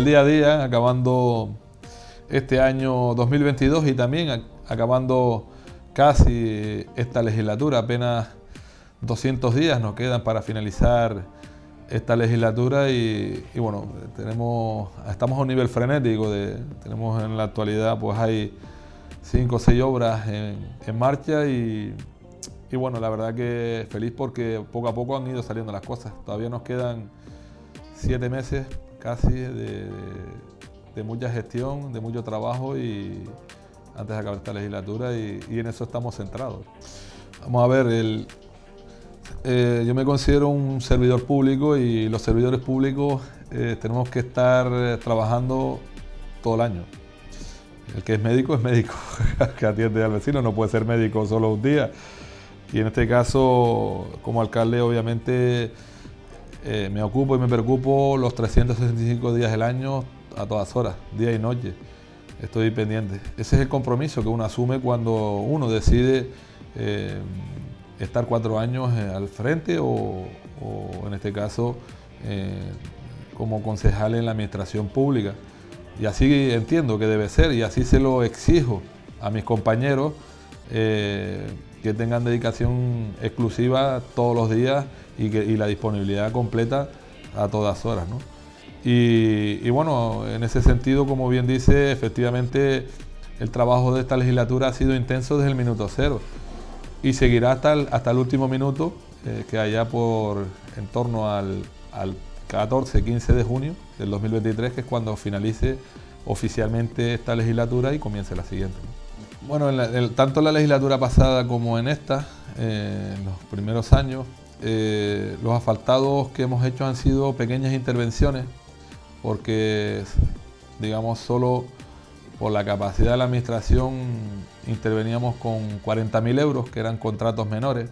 el día a día, acabando este año 2022 y también acabando casi esta legislatura. Apenas 200 días nos quedan para finalizar esta legislatura y, bueno, tenemos, estamos a un nivel frenético. De, tenemos en la actualidad, pues hay cinco o seis obras en, marcha y, y, bueno, la verdad que feliz porque poco a poco han ido saliendo las cosas. Todavía nos quedan siete meses casi de, mucha gestión, de mucho trabajo y antes de acabar esta legislatura y, en eso estamos centrados. Vamos a ver, el, eh, yo me considero un servidor público y los servidores públicos eh, tenemos que estar eh, trabajando todo el año. El que es médico es médico, que atiende al vecino, no puede ser médico solo un día. Y en este caso, como alcalde, obviamente eh, me ocupo y me preocupo los 365 días del año a todas horas, día y noche. Estoy pendiente. Ese es el compromiso que uno asume cuando uno decide eh, estar cuatro años eh, al frente o, en este caso como concejal en la administración pública. Y así entiendo que debe ser y así se lo exijo a mis compañeros que tengan dedicación exclusiva todos los días y, que, la disponibilidad completa a todas horas. Y, bueno, en ese sentido, como bien dice, efectivamente el trabajo de esta legislatura ha sido intenso desde el minuto cero y seguirá hasta el, hasta el último minuto, eh, que allá por en torno al, 14-15 de junio del 2023, que es cuando finalice oficialmente esta legislatura y comience la siguiente. Bueno, tanto en la legislatura pasada como en esta, eh, en los primeros años, eh, los asfaltados que hemos hecho han sido pequeñas intervenciones, porque, digamos, solo por la capacidad de la administración interveníamos con 40.000 euros, que eran contratos menores.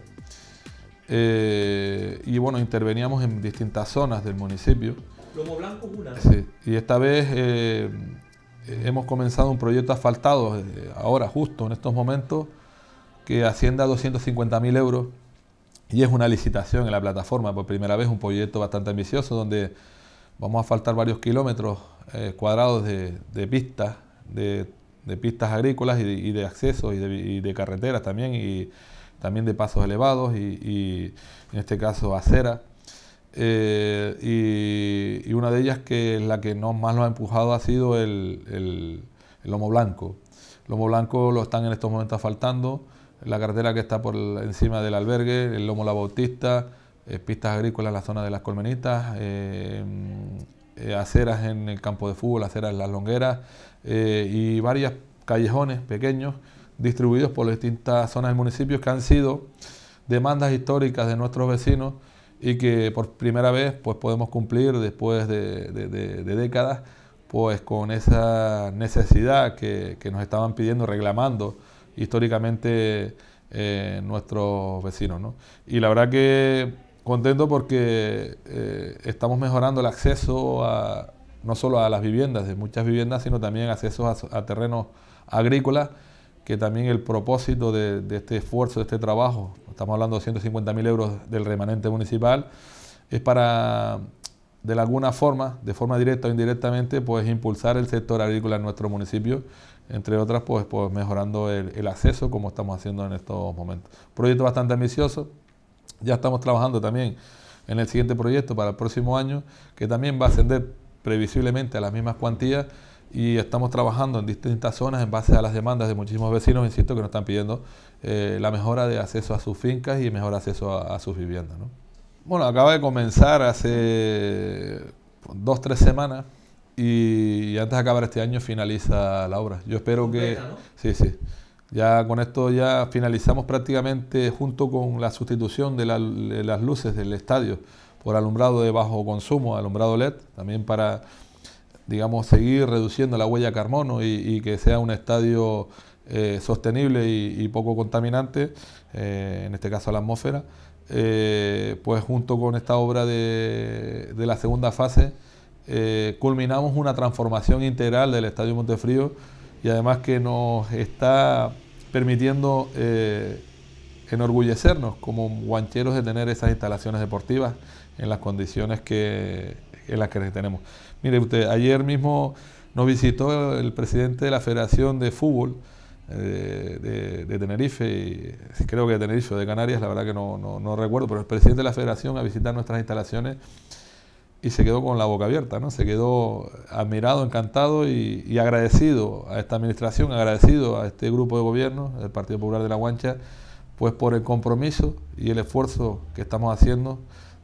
Eh, y bueno, interveníamos en distintas zonas del municipio. Lomo Blanco es una. Sí, y esta vez hemos comenzado un proyecto asfaltado, eh, ahora justo en estos momentos, que asciende a 250.000 euros y es una licitación en la plataforma, por primera vez un proyecto bastante ambicioso donde vamos a asfaltar varios kilómetros eh, cuadrados de, pistas, de, pistas agrícolas y de, accesos y, de, carreteras también, y también de pasos elevados y, en este caso acera. Eh, y, una de ellas que es la que no, más nos ha empujado ha sido el, lomo blanco. El lomo blanco lo están en estos momentos faltando, la carretera que está por encima del albergue, el lomo La Bautista, eh, pistas agrícolas en la zona de las Colmenitas, eh, aceras en el campo de fútbol, aceras en las Longueras y varios callejones pequeños distribuidos por las distintas zonas del municipio que han sido demandas históricas de nuestros vecinos y que por primera vez pues, podemos cumplir después de, décadas pues, con esa necesidad que, nos estaban pidiendo, reclamando históricamente eh, nuestros vecinos. Y la verdad que contento porque eh, estamos mejorando el acceso a, no solo a las viviendas, de muchas viviendas, sino también accesos a terrenos agrícolas que también el propósito de, este esfuerzo, de este trabajo, estamos hablando de 150.000 euros del remanente municipal, es para, de alguna forma, de forma directa o indirectamente, pues impulsar el sector agrícola en nuestro municipio, entre otras, pues, pues, mejorando el, el acceso como estamos haciendo en estos momentos. Proyecto bastante ambicioso, ya estamos trabajando también en el siguiente proyecto para el próximo año, que también va a ascender previsiblemente a las mismas cuantías y estamos trabajando en distintas zonas en base a las demandas de muchísimos vecinos, insisto, que nos están pidiendo eh, la mejora de acceso a sus fincas y mejor acceso a, sus viviendas. ¿no? Bueno, acaba de comenzar hace dos, tres semanas y, antes de acabar este año finaliza la obra. Yo espero que... Sí, sí. Ya con esto ya finalizamos prácticamente junto con la sustitución de, de las luces del estadio por alumbrado de bajo consumo, alumbrado LED, también para digamos, seguir reduciendo la huella de carbono y, que sea un estadio eh, sostenible y, poco contaminante, eh, en este caso la atmósfera, eh, pues junto con esta obra de, la segunda fase, culminamos una transformación integral del Estadio Montefrío y además que nos está permitiendo enorgullecernos como guancheros de tener esas instalaciones deportivas en las condiciones que, en las que tenemos. Mire usted, ayer mismo nos visitó el presidente de la Federación de Fútbol eh, de, Tenerife, y creo que de Tenerife o de Canarias, la verdad que no, recuerdo, pero el presidente de la Federación a visitar nuestras instalaciones y se quedó con la boca abierta, ¿no? Se quedó admirado, encantado y, y agradecido a esta administración, agradecido a este grupo de gobierno, el Partido Popular de la Guancha, pues por el compromiso y el esfuerzo que estamos haciendo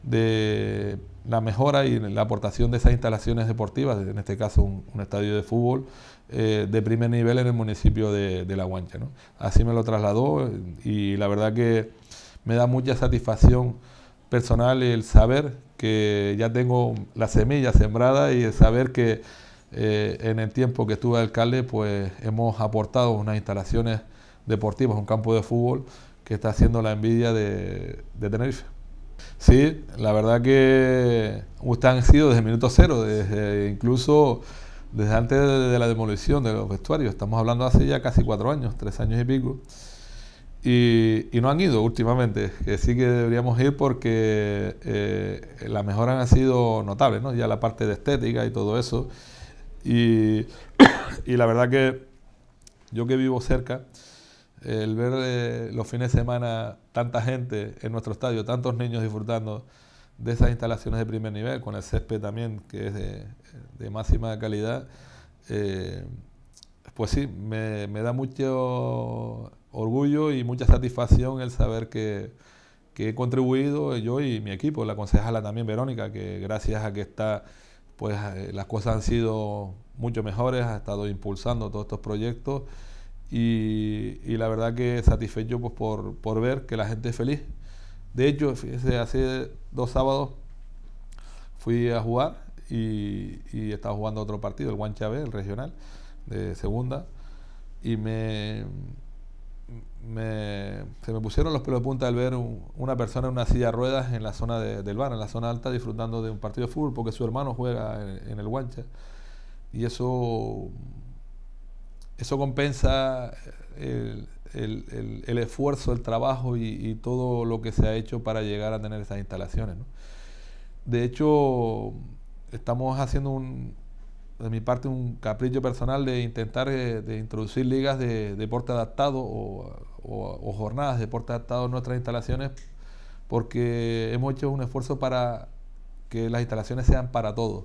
de la mejora y la aportación de esas instalaciones deportivas, en este caso un, estadio de fútbol eh, de primer nivel en el municipio de, La Guancha. Así me lo trasladó eh, y la verdad que me da mucha satisfacción personal el saber que ya tengo la semilla sembrada y el saber que eh, en el tiempo que estuve alcalde pues hemos aportado unas instalaciones deportivas, un campo de fútbol que está haciendo la envidia de, de Tenerife. Sí, la verdad que ustedes han sido desde el minuto cero, incluso desde antes de la demolición de los vestuarios. Estamos hablando hace ya casi cuatro años, tres años y pico. Y, no han ido últimamente, que sí que deberíamos ir porque eh, las mejoras han sido notables, ¿no? ya la parte de estética y todo eso. y la verdad que yo que vivo cerca, el ver eh, los fines de semana tanta gente en nuestro estadio, tantos niños disfrutando de esas instalaciones de primer nivel, con el césped también, que es de, máxima calidad, eh, pues sí, me, da mucho orgullo y mucha satisfacción el saber que, he contribuido yo y mi equipo, la concejala también Verónica, que gracias a que está, pues eh, las cosas han sido mucho mejores, ha estado impulsando todos estos proyectos y, la verdad que satisfecho pues, por, ver que la gente es feliz. De hecho, hace dos sábados fui a jugar y, estaba jugando otro partido, el B, el regional, de segunda, y me, se me pusieron los pelos de punta al ver una persona en una silla de ruedas en la zona del bar, en la zona alta, disfrutando de un partido de fútbol porque su hermano juega en, el Guancha. Y eso eso compensa eh, el, esfuerzo, el trabajo y, todo lo que se ha hecho para llegar a tener esas instalaciones. De hecho, estamos haciendo un, de mi parte un capricho personal de intentar eh, de introducir ligas de deporte adaptado o, o, jornadas de deporte adaptado en nuestras instalaciones porque hemos hecho un esfuerzo para que las instalaciones sean para todos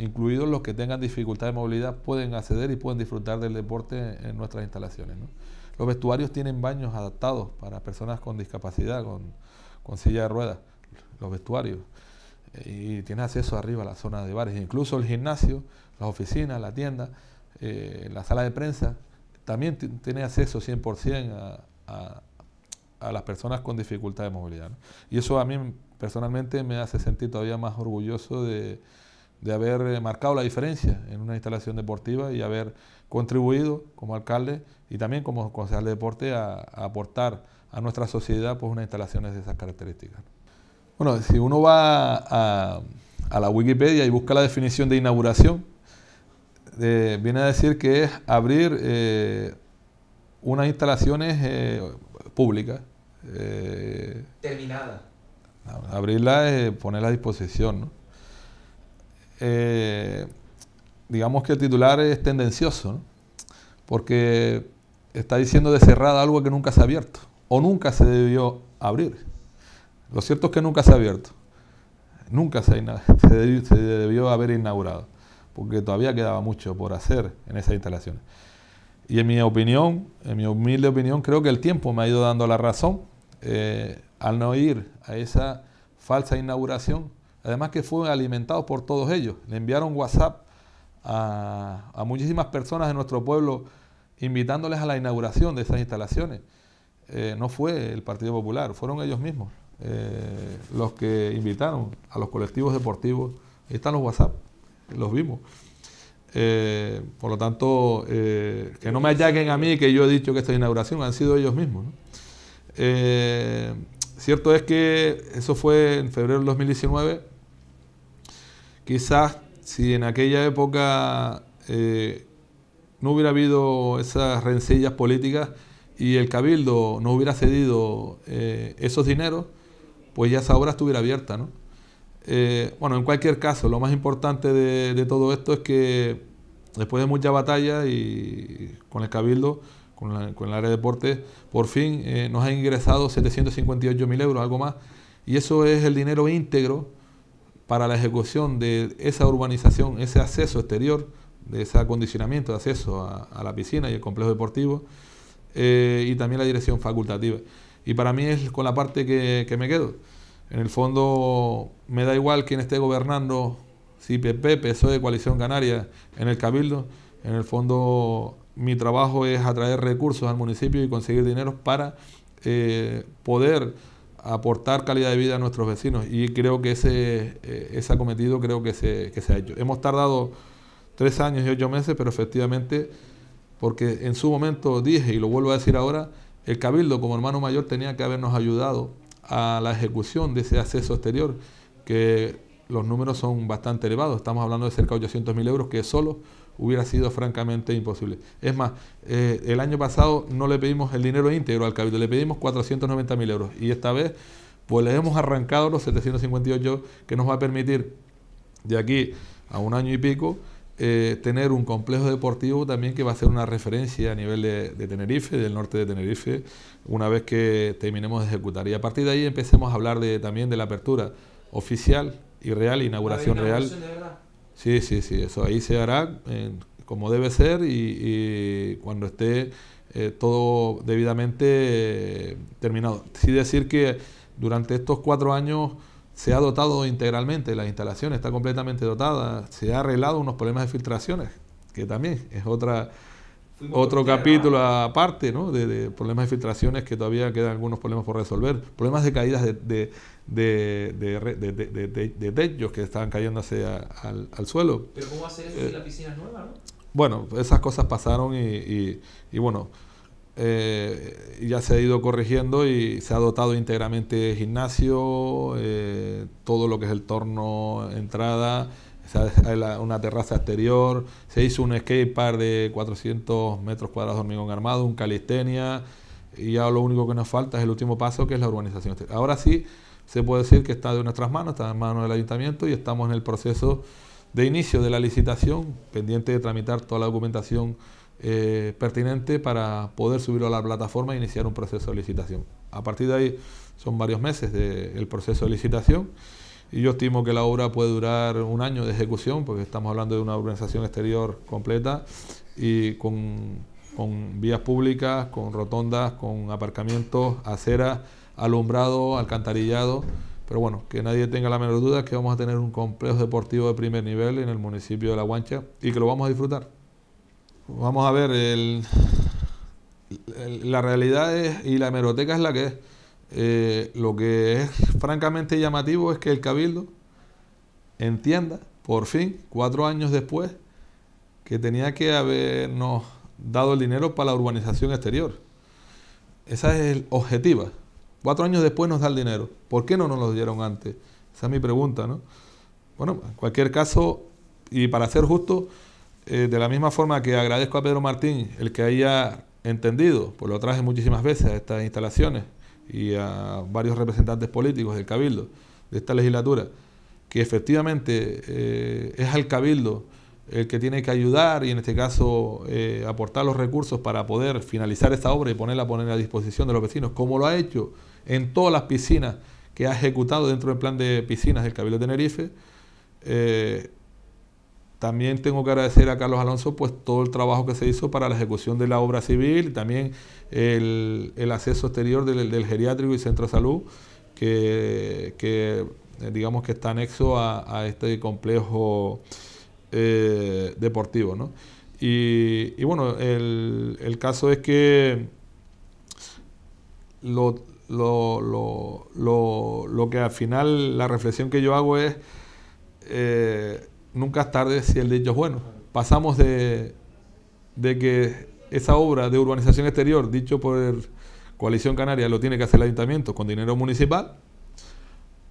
incluidos los que tengan dificultad de movilidad, pueden acceder y pueden disfrutar del deporte en nuestras instalaciones. Los vestuarios tienen baños adaptados para personas con discapacidad, con, silla de ruedas, los vestuarios. Eh, y tiene acceso arriba a la zona de bares, incluso el gimnasio, las oficinas, la tienda, eh, la sala de prensa, también tiene acceso 100% a, las personas con dificultad de movilidad. Y eso a mí personalmente me hace sentir todavía más orgulloso de, de haber eh, marcado la diferencia en una instalación deportiva y haber contribuido como alcalde y también como concejal de deporte a, aportar a nuestra sociedad pues, unas instalaciones de esas características. Bueno, si uno va a, la Wikipedia y busca la definición de inauguración, eh, viene a decir que es abrir eh, unas instalaciones públicas. Terminadas. Abrirlas, ponerla a disposición, ¿no? Eh, digamos que el titular es tendencioso, porque está diciendo de cerrada algo que nunca se ha abierto o nunca se debió abrir. Lo cierto es que nunca se ha abierto, nunca se, debió, haber inaugurado, porque todavía quedaba mucho por hacer en esas instalaciones. Y en mi opinión, en mi humilde opinión, creo que el tiempo me ha ido dando la razón eh, al no ir a esa falsa inauguración Además que fue alimentado por todos ellos. Le enviaron WhatsApp a, muchísimas personas de nuestro pueblo invitándoles a la inauguración de estas instalaciones. Eh, no fue el Partido Popular, fueron ellos mismos eh, los que invitaron a los colectivos deportivos. Ahí están los WhatsApp, los vimos. Eh, por lo tanto, que no me ataquen a mí que yo he dicho que esta inauguración, han sido ellos mismos. cierto es que eso fue en febrero de 2019 Quizás si en aquella época eh, no hubiera habido esas rencillas políticas y el cabildo no hubiera cedido eh, esos dineros, pues ya esa obra estuviera abierta. Eh, bueno, en cualquier caso, lo más importante de, todo esto es que después de mucha batalla y con el cabildo, con, el área de deportes, por fin nos han ingresado 758.000 euros, algo más, y eso es el dinero íntegro para la ejecución de esa urbanización, ese acceso exterior, de ese acondicionamiento de acceso a, la piscina y el complejo deportivo, eh, y también la dirección facultativa. Y para mí es con la parte que, me quedo. En el fondo me da igual quién esté gobernando, si PP, PSOE, Coalición Canaria, en el Cabildo. En el fondo mi trabajo es atraer recursos al municipio y conseguir dinero para eh, poder aportar calidad de vida a nuestros vecinos y creo que ese, eh, ese acometido creo que se, que se ha hecho. Hemos tardado tres años y ocho meses, pero efectivamente, porque en su momento dije, y lo vuelvo a decir ahora, el Cabildo como hermano mayor tenía que habernos ayudado a la ejecución de ese acceso exterior, que los números son bastante elevados, estamos hablando de cerca de 800.000 euros que es solo hubiera sido francamente imposible. Es más, eh, el año pasado no le pedimos el dinero íntegro al Cabildo, le pedimos 490 mil euros y esta vez pues le hemos arrancado los 758 que nos va a permitir de aquí a un año y pico eh, tener un complejo deportivo también que va a ser una referencia a nivel de, Tenerife, del norte de Tenerife, una vez que terminemos de ejecutar. Y a partir de ahí empecemos a hablar de, también de la apertura oficial y real, inauguración real Sí, sí, sí, eso ahí se hará como debe ser y, cuando esté eh, todo debidamente eh, terminado. Sí decir que durante estos cuatro años se ha dotado integralmente la instalación, está completamente dotada, se ha arreglado unos problemas de filtraciones, que también es otra otro capítulo aparte, ¿no? De, problemas de filtraciones que todavía quedan algunos problemas por resolver, problemas de caídas de, techos que estaban cayéndose al, suelo. Pero ¿cómo hace eso si la piscina es nueva, no? Bueno, esas cosas pasaron y, bueno, eh, ya se ha ido corrigiendo y se ha dotado íntegramente de gimnasio, eh, todo lo que es el torno, entrada hay una terraza exterior, se hizo un skatepark de 400 metros cuadrados de hormigón armado, un calistenia, y ya lo único que nos falta es el último paso, que es la urbanización exterior. Ahora sí, se puede decir que está de nuestras manos, está en manos del ayuntamiento y estamos en el proceso de inicio de la licitación, pendiente de tramitar toda la documentación eh, pertinente para poder subirlo a la plataforma e iniciar un proceso de licitación. A partir de ahí son varios meses del proceso de licitación y yo estimo que la obra puede durar un año de ejecución, porque estamos hablando de una urbanización exterior completa y con, vías públicas, con rotondas, con aparcamientos, aceras, alumbrado, alcantarillado. Pero bueno, que nadie tenga la menor duda es que vamos a tener un complejo deportivo de primer nivel en el municipio de La Guancha y que lo vamos a disfrutar. Vamos a ver, el, la realidad es, y la hemeroteca es la que es. Eh, lo que es francamente llamativo es que el Cabildo entienda, por fin, cuatro años después, que tenía que habernos dado el dinero para la urbanización exterior. Esa es el objetiva. Cuatro años después nos da el dinero. ¿Por qué no nos lo dieron antes? Esa es mi pregunta, ¿no? Bueno, en cualquier caso, y para ser justo, eh, de la misma forma que agradezco a Pedro Martín el que haya entendido, pues lo traje muchísimas veces a estas instalaciones, y a varios representantes políticos del Cabildo de esta legislatura, que efectivamente eh, es al Cabildo el que tiene que ayudar y en este caso eh, aportar los recursos para poder finalizar esta obra y ponerla, poner a disposición de los vecinos, como lo ha hecho en todas las piscinas que ha ejecutado dentro del plan de piscinas del Cabildo de Tenerife. Eh, también tengo que agradecer a Carlos Alonso pues todo el trabajo que se hizo para la ejecución de la obra civil y también el, acceso exterior del, geriátrico y centro de salud que, eh, digamos que está anexo a, este complejo eh, deportivo. Y, bueno, el, caso es que lo, que al final la reflexión que yo hago es... Eh, nunca es tarde si el dicho es bueno. Pasamos de, que esa obra de urbanización exterior, dicho por Coalición Canaria, lo tiene que hacer el ayuntamiento con dinero municipal,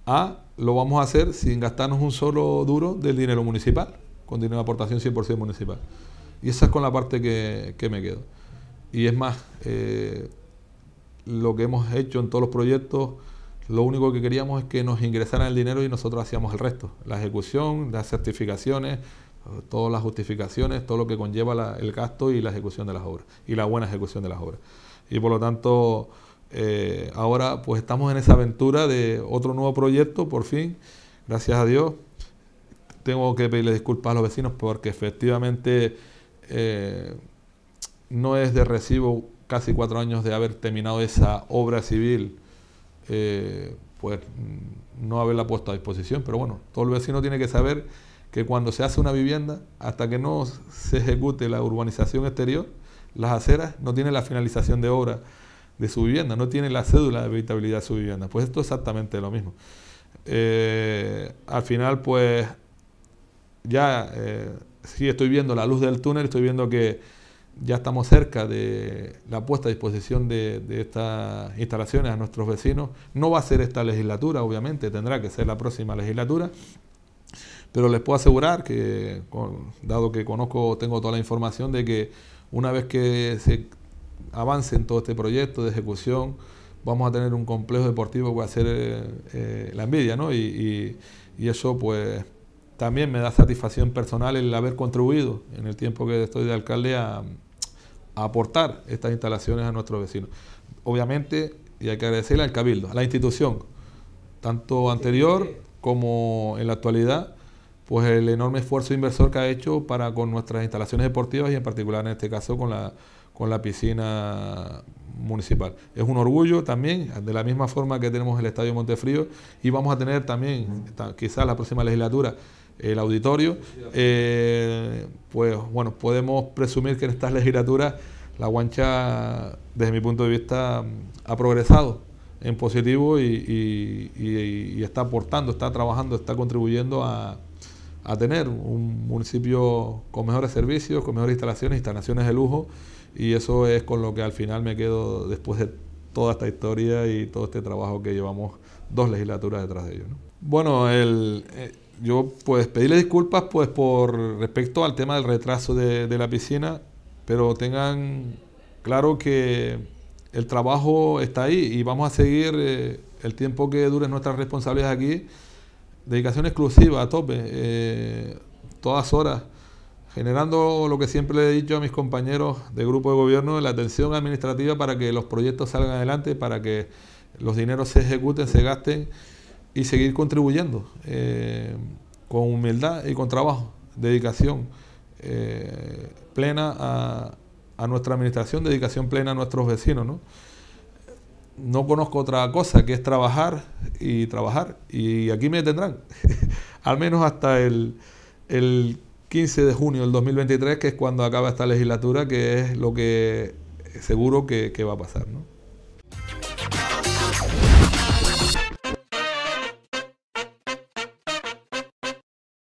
a lo vamos a hacer sin gastarnos un solo duro del dinero municipal, con dinero de aportación 100% municipal. Y esa es con la parte que, me quedo. Y es más, eh, lo que hemos hecho en todos los proyectos lo único que queríamos es que nos ingresaran el dinero y nosotros hacíamos el resto. La ejecución, las certificaciones, todas las justificaciones, todo lo que conlleva el gasto y la ejecución de las obras, y la buena ejecución de las obras. Y por lo tanto, eh, ahora pues estamos en esa aventura de otro nuevo proyecto, por fin, gracias a Dios. Tengo que pedirle disculpas a los vecinos porque efectivamente eh, no es de recibo casi cuatro años de haber terminado esa obra civil eh, pues no haberla puesto a disposición. Pero bueno, todo el vecino tiene que saber que cuando se hace una vivienda, hasta que no se ejecute la urbanización exterior, las aceras no tienen la finalización de obra de su vivienda, no tiene la cédula de habitabilidad de su vivienda. Pues esto es exactamente lo mismo. Eh, al final, pues ya eh, si estoy viendo la luz del túnel, estoy viendo que ya estamos cerca de la puesta a disposición de, estas instalaciones a nuestros vecinos. No va a ser esta legislatura, obviamente, tendrá que ser la próxima legislatura, pero les puedo asegurar que, dado que conozco, tengo toda la información de que una vez que se avance en todo este proyecto de ejecución, vamos a tener un complejo deportivo que va a ser eh, eh, la envidia, ¿no? Y, y eso, pues, también me da satisfacción personal el haber contribuido en el tiempo que estoy de alcalde a, aportar estas instalaciones a nuestros vecinos. Obviamente, y hay que agradecerle al Cabildo, a la institución, tanto anterior como en la actualidad, pues el enorme esfuerzo inversor que ha hecho para con nuestras instalaciones deportivas y en particular en este caso con la, con la piscina municipal. Es un orgullo también, de la misma forma que tenemos el Estadio Montefrío y vamos a tener también, quizás la próxima legislatura, el auditorio, eh, pues bueno, podemos presumir que en estas legislaturas la guancha, desde mi punto de vista, ha progresado en positivo y, está aportando, está trabajando, está contribuyendo a, tener un municipio con mejores servicios, con mejores instalaciones, instalaciones de lujo, y eso es con lo que al final me quedo después de toda esta historia y todo este trabajo que llevamos dos legislaturas detrás de ello. Bueno, el... Eh, yo pues pedirle disculpas pues por respecto al tema del retraso de, la piscina, pero tengan claro que el trabajo está ahí y vamos a seguir eh, el tiempo que duren nuestras responsabilidades aquí. Dedicación exclusiva a tope, eh, todas horas, generando lo que siempre le he dicho a mis compañeros de grupo de gobierno, la atención administrativa para que los proyectos salgan adelante, para que los dineros se ejecuten, se gasten y seguir contribuyendo eh, con humildad y con trabajo, dedicación eh, plena a, nuestra administración, dedicación plena a nuestros vecinos. ¿no? no conozco otra cosa que es trabajar y trabajar y aquí me tendrán, al menos hasta el, 15 de junio del 2023, que es cuando acaba esta legislatura, que es lo que seguro que, que va a pasar. ¿no?